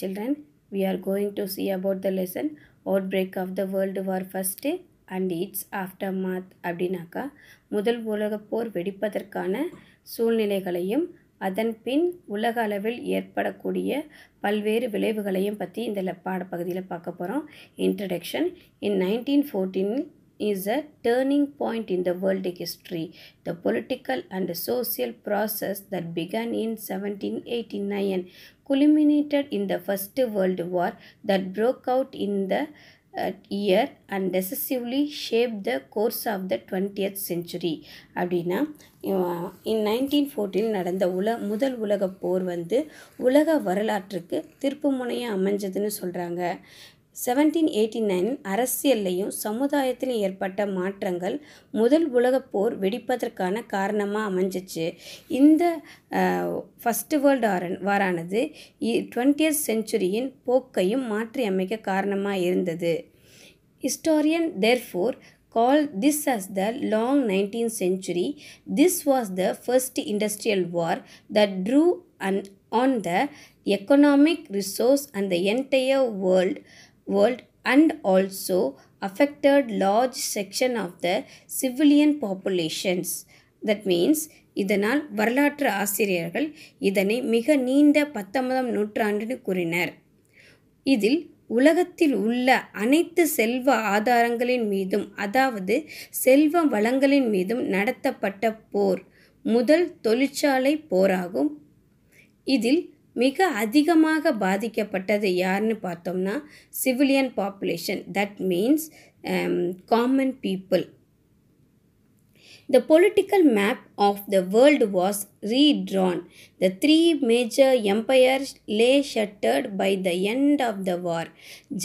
children, we are going to see about the lesson outbreak of the World War First and its aftermath அப்படின்னாக்கா முதல் உலகப்போர் வெடிப்பதற்கான சூழ்நிலைகளையும் அதன் பின் உலக அளவில் ஏற்படக்கூடிய பல்வேறு விளைவுகளையும் பற்றி இந்த பாடப்பகுதியில் பார்க்க போகிறோம் introduction in nineteen fourteen is a turning point in the world history. The political and social process that began in 1789 culminated in the First World War that broke out in the uh, year and decisively shaped the course of the twentieth century அப்படின்னா in nineteen ஃபோர்ட்டில் நடந்த உல முதல் உலக போர் வந்து உலக வரலாற்றுக்கு திருப்புமுனையாக அமைஞ்சதுன்னு சொல்கிறாங்க செவன்டீன் எயிட்டி நைன் அரசியல்லையும் சமுதாயத்திலையும் ஏற்பட்ட மாற்றங்கள் முதல் உலகப் போர் வெடிப்பதற்கான காரணமாக அமைஞ்சிச்சு இந்த ஃபஸ்ட்டு வேர்ல்டு ஆரன் வாரானது டுவெண்ட்டியத் செஞ்சுரியின் போக்கையும் மாற்றி அமைக்க காரணமாக இருந்தது historian therefore call this as the long nineteen century this was the first industrial war the drew an, on the economic resource and the entire world world and also affected large section of the civilian populations. That means இதனால் வரலாற்று ஆசிரியர்கள் இதனை மிக நீண்ட பத்தொன்பதாம் நூற்றாண்டு கூறினர் இதில் உலகத்தில் உள்ள அனைத்து செல்வ ஆதாரங்களின் மீதும் அதாவது செல்வ வளங்களின் மீதும் நடத்தப்பட்ட போர் முதல் தொழிற்சாலை போராகும் இதில் மிக அதிகமாக பாதிக்கப்பட்டது யாருன்னு பார்த்தோம்னா civilian population that means common people The political map of the world was redrawn. The three major empires lay shattered by the end of the war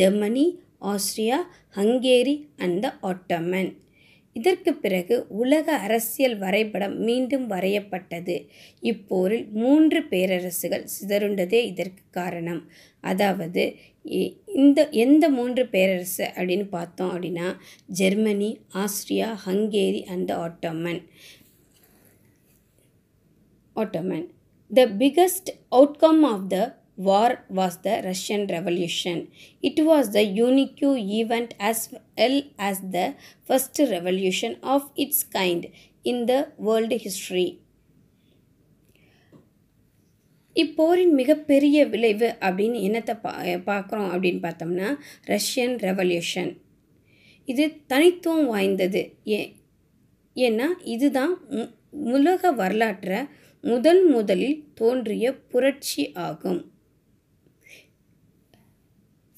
Germany, Austria, Hungary, and the Ottoman. இதற்கு பிறகு உலக அரசியல் வரைபடம் மீண்டும் வரையப்பட்டது இப்போரில் மூன்று பேரரசுகள் சிதறுண்டதே இதற்கு காரணம் அதாவது இந்த எந்த மூன்று பேரரசு அப்படின்னு பார்த்தோம் அப்படின்னா Germany Austria Hungary and Ottoman Ottoman the biggest outcome of the war was the Russian Revolution. It was the unique event as well as the first revolution of its kind in the world history. இப்போரின் மிகப்பெரிய விளைவு அப்படின்னு என்னத்தை பா பார்க்குறோம் அப்படின்னு பார்த்தோம்னா Russian revolution இது தனித்துவம் வாய்ந்தது ஏ ஏன்னா இதுதான் உலக வரலாற்றை முதல் முதலில் தோன்றிய புரட்சி ஆகும்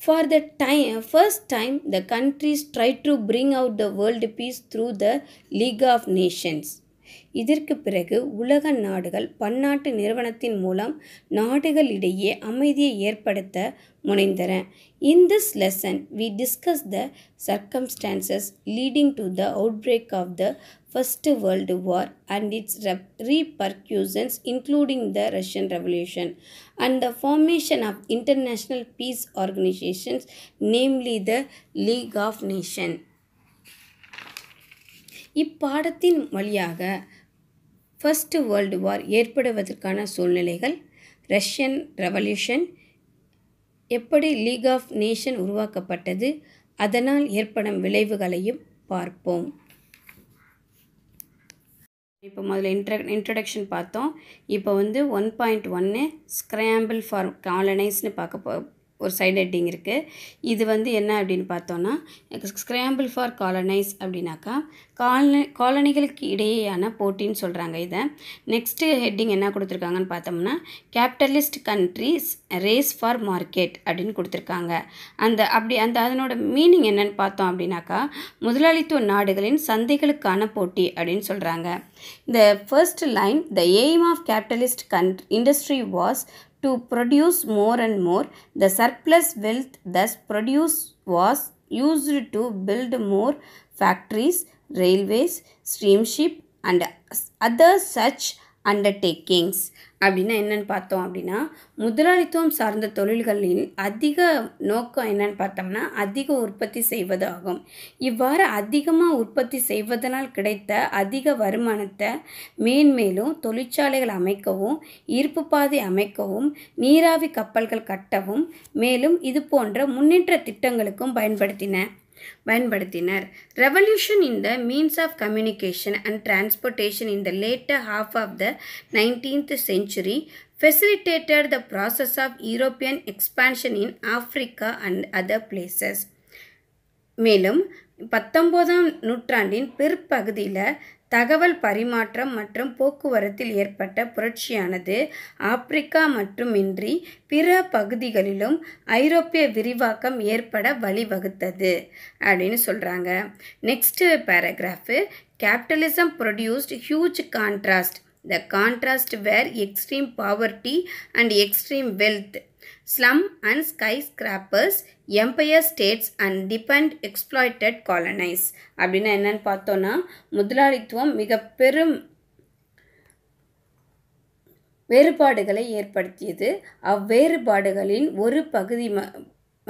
For the time, first time, the countries tried to bring out the world peace through the League of Nations. இதற்கு பிறகு உலக நாடுகள் பன்னாட்டு நிறுவனத்தின் மூலம் நாடுகளிடையே அமைதியை ஏற்படுத்த முனைந்தன in this lesson we discuss the circumstances leading to the outbreak of the first world war and its rep repercussions including the Russian revolution and the formation of international peace organisations namely the League of Nation இப்பாடத்தின் வழியாக first world war ஏற்படுவதற்கான சூழ்நிலைகள் Russian revolution எப்படி League of Nation உருவாக்கப்பட்டது அதனால் ஏற்படும் விளைவுகளையும் பார்ப்போம் இப்போ முதல்ல இன்ட்ர இன்ட்ரடக்ஷன் பார்த்தோம் இப்போ வந்து ஒன் பாயிண்ட் ஒன்று ஸ்க்ராம்பிள் ஃபார் காலனைஸ்னு பார்க்க போ ஒரு சைட் ஹெட்டிங் இருக்குது இது வந்து என்ன அப்படின்னு பார்த்தோன்னா ஸ்க்ராம்பிள் ஃபார் காலனைஸ் அப்படின்னாக்கா காலனி காலனிகளுக்கு இடையேயான போட்டின்னு சொல்கிறாங்க இதை நெக்ஸ்ட்டு ஹெட்டிங் என்ன கொடுத்துருக்காங்கன்னு பார்த்தோம்னா capitalist countries race for market அப்படின்னு கொடுத்துருக்காங்க அந்த அப்படி அந்த அதனோட மீனிங் என்னன்னு பார்த்தோம் அப்படின்னாக்கா முதலாளித்துவ நாடுகளின் சந்தைகளுக்கான போட்டி அப்படின்னு சொல்கிறாங்க இந்த first line the aim of capitalist con industry was to produce more and more. The surplus wealth thus produced was used to build more factories, railways, steamship and other such undertakings அப்படின்னா என்னென்னு பார்த்தோம் அப்படின்னா முதலாளித்துவம் சார்ந்த தொழில்களில் அதிக நோக்கம் என்னென்னு பார்த்தோம்னா அதிக உற்பத்தி செய்வது ஆகும் இவ்வாறு அதிகமாக உற்பத்தி செய்வதனால் கிடைத்த அதிக வருமானத்தை மேன்மேலும் தொழிற்சாலைகள் அமைக்கவும் ஈர்ப்பு பாதை அமைக்கவும் நீராவி கப்பல்கள் கட்டவும் மேலும் இது போன்ற முன்னேற்ற திட்டங்களுக்கும் பயன்படுத்தின பயன்படுத்தினர் revolution in the means of communication and transportation in the latter half of the nineteenth century facilitated the process of European expansion in Africa and other places மேலும் பத்தொம்போதாம் நூற்றாண்டின் பிற்பகுதியில் தகவல் பரிமாற்றம் மற்றும் போக்குவரத்தில் ஏற்பட்ட புரட்சியானது ஆப்பிரிக்கா மட்டுமின்றி பிற பகுதிகளிலும் ஐரோப்பிய விரிவாக்கம் ஏற்பட வழிவகுத்தது அப்படின்னு சொல்கிறாங்க next paragraph capitalism produced huge contrast The contrast were extreme poverty and extreme wealth. Slum and skyscrapers, empire states and depend exploited colonies. அப்படின்னா என்னன்னு பார்த்தோன்னா முதலாளித்துவம் மிக பெரும் வேறுபாடுகளை ஏற்படுத்தியது அவ்வேறுபாடுகளின் ஒரு பகுதி ம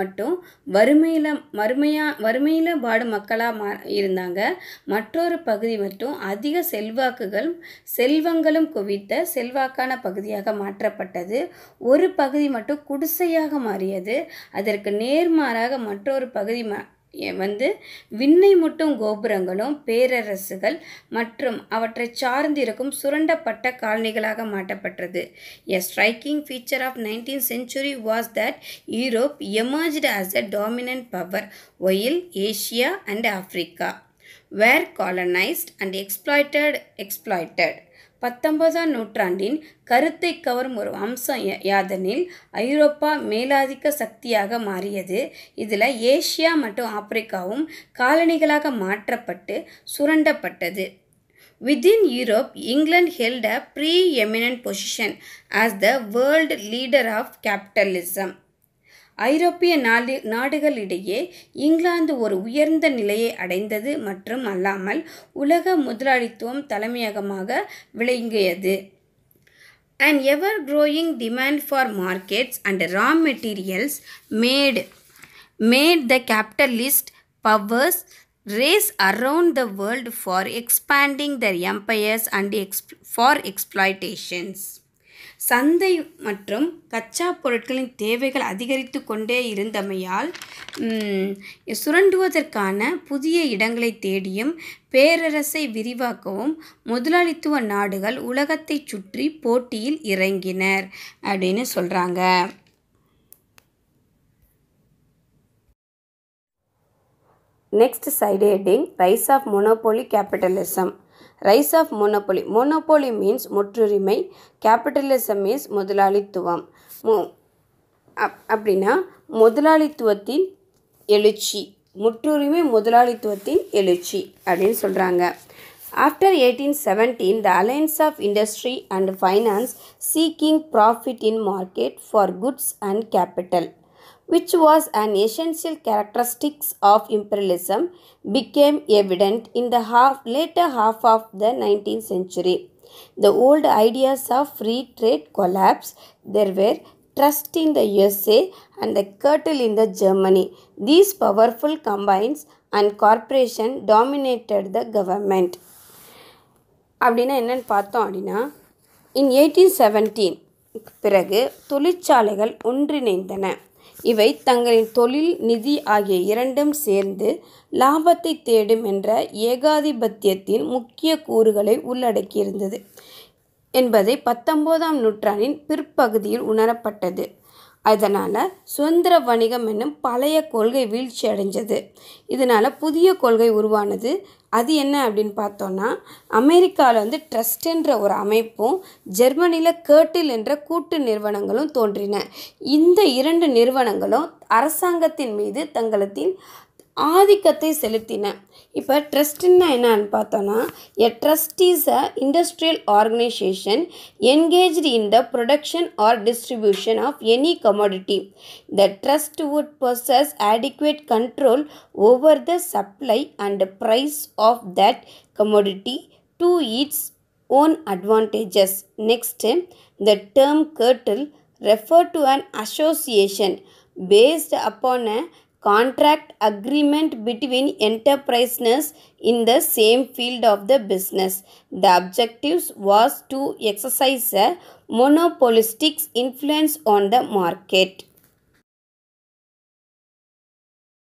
மட்டும் வறுமையில் வறுமையாக வறுமையில் வாடும் மக்களாக மா இருந்தாங்க மற்றொரு பகுதி மட்டும் அதிக செல்வாக்குகள் செல்வங்களும் குவித்த செல்வாக்கான பகுதியாக மாற்றப்பட்டது ஒரு பகுதி மட்டும் குடிசையாக மாறியது அதற்கு நேர்மாறாக மற்றொரு பகுதி வந்து விண்ணை முட்டும் கோபுரங்களும் பேரரசுகள் மற்றும் அவற்றை சார்ந்திருக்கும் சுரண்டப்பட்ட காலனிகளாக மாற்றப்பட்டது a striking feature of nineteen century was that Europe emerged as a dominant power while Asia and Africa were colonised and exploited exploited பத்தொன்பதாம் நூற்றாண்டின் கருத்தை கவரும் ஒரு அம்சம் யாதனில் ஐரோப்பா மேலாதிக்க சக்தியாக மாறியது இதில் ஏஷியா மற்றும் ஆப்பிரிக்காவும் காலனிகளாக மாற்றப்பட்டு சுரண்டப்பட்டது Within Europe England held a preeminent position as the world leader of capitalism ஐரோப்பிய நாடு நாடுகளிடையே இங்கிலாந்து ஒரு உயர்ந்த நிலையை அடைந்தது மற்றும் அல்லாமல் உலக முதலாளித்துவம் தலைமையகமாக விளங்கியது and ever growing demand for markets and raw materials made made the capitalist powers race around the world for expanding their empires and ex for exploitations. சந்தை மற்றும் கச்சா பொருட்களின் தேவைகள் அதிகரித்து கொண்டே இருந்தமையால் சுரண்டுவதற்கான புதிய இடங்களை தேடியும் பேரரசை விரிவாக்கவும் முதலாளித்துவ நாடுகள் உலகத்தை சுற்றி போட்டியில் இறங்கினர் அப்படின்னு சொல்கிறாங்க next side heading rise of monopoly capitalism rise of monopoly monopoly means முற்றுரிமை கேபிட்டலிசம் மீன்ஸ் முதலாளித்துவம் அப்படின்னா முதலாளித்துவத்தின் எழுச்சி முற்றுரிமை முதலாளித்துவத்தின் எழுச்சி அப்படின்னு சொல்கிறாங்க after eighteen seventeen the alliance of industry and finance seeking profit in market for goods and capital which was an essential characteristic of imperialism, became evident in the half, later half of the 19th century. The old ideas of free trade collapsed. There were trust in the USA and the curtel in the Germany. These powerful combines and corporation dominated the government. அப்படின்னா என்னென்னு பார்த்தோம் அப்படின்னா இன் eighteen seventeen பிறகு தொழிற்சாலைகள் ஒன்றிணைந்தன இவை தங்களின் தொழில் நிதி ஆகிய இரண்டும் சேர்ந்து லாபத்தை தேடும் என்ற ஏகாதிபத்தியத்தின் முக்கிய கூறுகளை உள்ளடக்கியிருந்தது என்பதை பத்தொன்பதாம் நூற்றாண்டின் பிற்பகுதியில் உணரப்பட்டது அதனால் சுதந்திர வணிகம் என்னும் பழைய கொள்கை வீழ்ச்சி அடைஞ்சது இதனால் புதிய கொள்கை உருவானது அது என்ன அப்படின்னு பார்த்தோன்னா அமெரிக்காவில் வந்து ட்ரஸ்ட் என்ற ஒரு அமைப்பும் ஜெர்மனியில் கேர்டில் என்ற கூட்டு நிறுவனங்களும் தோன்றின இந்த இரண்டு நிறுவனங்களும் அரசாங்கத்தின் மீது தங்களத்தின் ஆதிக்கத்தை செலுத்தின இப்போ ட்ரஸ்ட்டுன்னா என்னன்னு பார்த்தோன்னா a trust is a industrial organisation engaged in the production or distribution of any commodity the trust would possess adequate control over the supply and price of that commodity to its own advantages. Next, the term curtle refer to an association based upon a contract agreement between enterprises in the same field of the business. The objective was to exercise a monopolistic influence on the market.